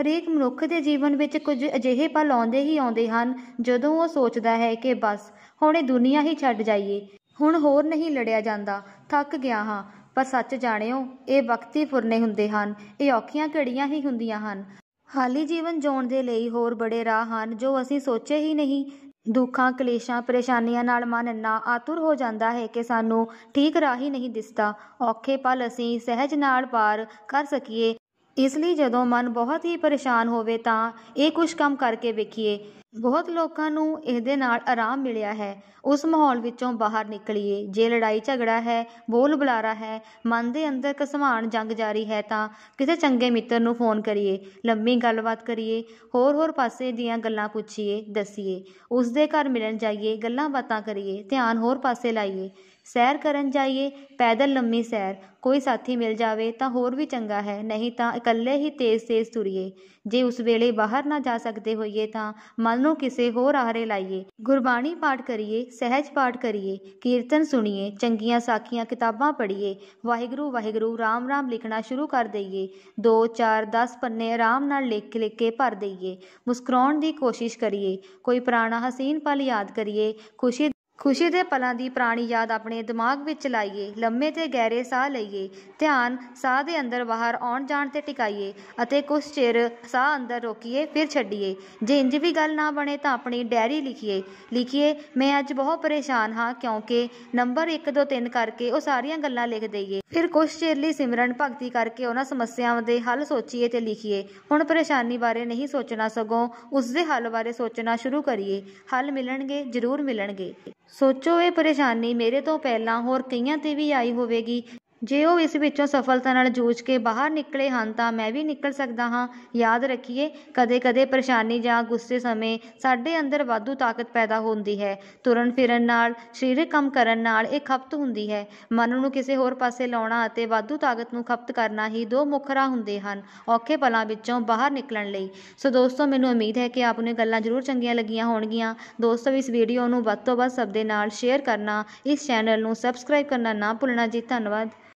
ਹਰੇਕ ਮਨੁੱਖ ਦੇ ਜੀਵਨ ਵਿੱਚ ਕੁਝ ਅਜਿਹੇ ਪਲ ਆਉਂਦੇ ਹੀ ਆਉਂਦੇ ਹਨ ਜਦੋਂ ਉਹ ਸੋਚਦਾ ਹੈ ਕਿ ਬਸ ਹੁਣ ਇਹ ਦੁਨੀਆ ਹੀ ਛੱਡ ਜਾਈਏ ਹੁਣ ਹੋਰ ਨਹੀਂ ਲੜਿਆ ਜਾਂਦਾ ਥੱਕ ਗਿਆ ਹਾਂ ਪਰ ਸੱਚ ਜਾਣਿਓ ਇਹ ਵਕਤੀ ਫੁਰਨੇ ਹੁੰਦੇ ਹਨ ਇਹ ਔਖੀਆਂ ਘੜੀਆਂ ਹੀ ਹੁੰਦੀਆਂ ਹਨ ਹਾਲੀ ਜੀਵਨ ਜਿਉਣ ਦੇ ਲਈ ਹੋਰ ਬੜੇ ਰਾਹ ਹਨ ਜੋ ਅਸੀਂ ਸੋਚੇ ਹੀ ਨਹੀਂ ਦੁੱਖਾਂ ਕਲੇਸ਼ਾਂ ਪਰੇਸ਼ਾਨੀਆਂ ਨਾਲ ਮਨ ਨਾ ਆਤੁਰ ਹੋ ਜਾਂਦਾ ਹੈ ਕਿ ਸਾਨੂੰ ਠੀਕ ਰਾਹ ਹੀ ਨਹੀਂ ਦਿਸਦਾ ਔਖੇ ਪਲ ਅਸੀਂ ਸਹਿਜ ਨਾਲ ਪਾਰ ਕਰ ਸਕੀਏ ਇਸ ਲਈ ਜਦੋਂ ਮਨ ਬਹੁਤ ਹੀ ਪਰੇਸ਼ਾਨ ਹੋਵੇ ਤਾਂ ਇਹ ਕੁਝ ਕੰਮ ਕਰਕੇ ਵੇਖੀਏ ਬਹੁਤ ਲੋਕਾਂ ਨੂੰ ਇਹਦੇ ਨਾਲ ਆਰਾਮ ਮਿਲਿਆ ਹੈ ਉਸ ਮਾਹੌਲ ਵਿੱਚੋਂ ਬਾਹਰ ਨਿਕਲੀਏ ਜੇ ਲੜਾਈ ਝਗੜਾ ਹੈ ਬੋਲ ਬੁਲਾਰਾ ਹੈ ਮਨ ਦੇ ਅੰਦਰ ਕਸਮਾਨ ਜੰਗ ਜਾਰੀ ਹੈ ਤਾਂ ਕਿਸੇ ਚੰਗੇ ਮਿੱਤਰ ਨੂੰ ਫੋਨ ਕਰੀਏ ਲੰਮੀ ਗੱਲਬਾਤ ਕਰੀਏ ਹੋਰ ਹੋਰ ਪਾਸੇ ਦੀਆਂ ਗੱਲਾਂ ਪੁੱਛੀਏ ਦੱਸੀਏ ਉਸ ਦੇ ਘਰ ਮਿਲਣ ਜਾਈਏ ਗੱਲਾਂ ਬਾਤਾਂ ਕਰੀਏ ਧਿਆਨ ਹੋਰ ਪਾਸੇ ਲਾਈਏ ਸੈਰ ਕਰਨ ਜਾਈਏ ਪੈਦਲ ਲੰਮੀ ਸੈਰ ਕੋਈ ਸਾਥੀ ਮਿਲ ਜਾਵੇ ਤਾਂ ਹੋਰ ਵੀ ਚੰਗਾ ਹੈ ਨਹੀਂ ਤਾਂ ਇਕੱਲੇ ਹੀ ਤੇਜ਼-ਤੇਜ਼ ਤੁਰੀਏ ਜੇ ਉਸ ਵੇਲੇ ਬਾਹਰ ਨਾ ਜਾ ਸਕਦੇ ਹੋਈਏ ਤਾਂ ਮਨ ਨੂੰ ਕਿਸੇ ਹੋਰ ਆਹਰੇ ਲਾਈਏ ਗੁਰਬਾਣੀ ਪਾਠ ਕਰੀਏ ਸਹਿਜ ਪਾਠ ਕਰੀਏ ਕੀਰਤਨ ਸੁਣੀਏ ਚੰਗੀਆਂ ਸਾਖੀਆਂ ਕਿਤਾਬਾਂ ਪੜ੍ਹੀਏ ਵਾਹਿਗੁਰੂ ਵਾਹਿਗੁਰੂ ਰਾਮ ਰਾਮ ਲਿਖਣਾ ਸ਼ੁਰੂ ਕਰ ਦਈਏ 2 4 10 ਪੰਨੇ ਆਰਾਮ ਨਾਲ ਲਿਖ ਲਿਖ ਕੇ ਭਰ ਦਈਏ ਮੁਸਕਰਾਉਣ ਦੀ ਕੋਸ਼ਿਸ਼ ਕਰੀਏ ਕੋਈ ਪੁਰਾਣਾ ਹਸੀਨ ਪਲ ਯਾਦ ਕਰੀਏ ਖੁਸ਼ੀ ਖੁਸ਼ੀ ਦੇ ਪਲਾਂ ਦੀ ਪੁਰਾਣੀ ਯਾਦ ਆਪਣੇ ਦਿਮਾਗ ਵਿੱਚ ਲਾਈਏ ਲੰਮੇ ਤੇ ਗਹਿਰੇ ਸਾਹ ਲਈਏ ਧਿਆਨ ਸਾਹ ਦੇ ਅੰਦਰ ਬਾਹਰ ਆਉਣ ਜਾਣ ਤੇ ਟਿਕਾਈਏ ਅਤੇ ਕੁਝ ਚਿਰ ਸਾਹ ਅੰਦਰ ਰੋਕੀਏ ਫਿਰ ਛੱਡੀਏ ਜੇ ਇੰਜ ਵੀ ਗੱਲ ਨਾ ਬਣੇ ਤਾਂ ਆਪਣੀ ਡਾਇਰੀ ਲਿਖੀਏ ਲਿਖੀਏ ਮੈਂ ਅੱਜ ਬਹੁਤ ਪਰੇਸ਼ਾਨ ਹਾਂ ਕਿਉਂਕਿ ਨੰਬਰ 1 2 3 ਕਰਕੇ ਉਹ ਸਾਰੀਆਂ ਗੱਲਾਂ ਲਿਖ ਦਈਏ ਫਿਰ ਕੁਝ ਚਿਰ ਲਈ ਸਿਮਰਨ ਭਗਤੀ ਕਰਕੇ ਉਹਨਾਂ ਸਮੱਸਿਆਵਾਂ ਦੇ ਹੱਲ ਸੋਚੀਏ ਤੇ ਲਿਖੀਏ ਹੁਣ ਪਰੇਸ਼ਾਨੀ ਬਾਰੇ ਨਹੀਂ ਸੋਚਣਾ ਸਗੋਂ ਉਸ ਦੇ ਹੱਲ ਬਾਰੇ ਸੋਚਣਾ ਸ਼ੁਰੂ ਕਰੀਏ ਹੱਲ ਮਿਲਣਗੇ ਜ਼ਰੂਰ ਮਿਲਣਗੇ ਸੋਚੋ ਇਹ ਪਰੇਸ਼ਾਨੀ ਮੇਰੇ ਤੋਂ ਪਹਿਲਾਂ ਹੋਰ ਕਈਆਂ 'ਤੇ ਵੀ ਆਈ ਹੋਵੇਗੀ ਜੇ ਉਹ ਇਸ ਵਿੱਚੋਂ ਸਫਲਤਾ ਨਾਲ ਜੂਝ ਕੇ ਬਾਹਰ ਨਿਕਲੇ ਹਨ ਤਾਂ ਮੈਂ ਵੀ ਨਿਕਲ ਸਕਦਾ ਹਾਂ ਯਾਦ ਰੱਖੀਏ ਕਦੇ-ਕਦੇ ਪਰੇਸ਼ਾਨੀ ਜਾਂ ਗੁੱਸੇ ਸਮੇਂ ਸਾਡੇ ਅੰਦਰ ਵਾਧੂ ਤਾਕਤ ਪੈਦਾ ਹੁੰਦੀ ਹੈ ਤੁਰਨ ਫਿਰਨ ਨਾਲ ਸਰੀਰਕ ਕੰਮ ਕਰਨ ਨਾਲ ਇਹ ਖਪਤ ਹੁੰਦੀ ਹੈ ਮਨ ਨੂੰ ਕਿਸੇ ਹੋਰ ਪਾਸੇ ਲਾਉਣਾ ਅਤੇ ਵਾਧੂ ਤਾਕਤ ਨੂੰ ਖਪਤ ਕਰਨਾ ਹੀ ਦੋ ਮੁੱਖ ਰਾਹ ਹੁੰਦੇ ਹਨ ਔਖੇ ਪਲਾਂ ਵਿੱਚੋਂ ਬਾਹਰ ਨਿਕਲਣ ਲਈ ਸੋ ਦੋਸਤੋ ਮੈਨੂੰ ਉਮੀਦ ਹੈ ਕਿ ਆਪ ਨੂੰ ਗੱਲਾਂ ਜ਼ਰੂਰ ਚੰਗੀਆਂ ਲੱਗੀਆਂ ਹੋਣਗੀਆਂ ਦੋਸਤੋ ਇਸ ਵੀਡੀਓ ਨੂੰ ਵੱਧ ਤੋਂ ਵੱਧ ਸਭ ਦੇ ਨਾਲ ਸ਼ੇਅਰ ਕਰਨਾ ਇਸ ਚੈਨਲ ਨੂੰ ਸਬਸਕ੍ਰਾਈਬ ਕਰਨਾ ਨਾ ਭੁੱਲਣਾ ਜੀ ਧੰਨਵਾਦ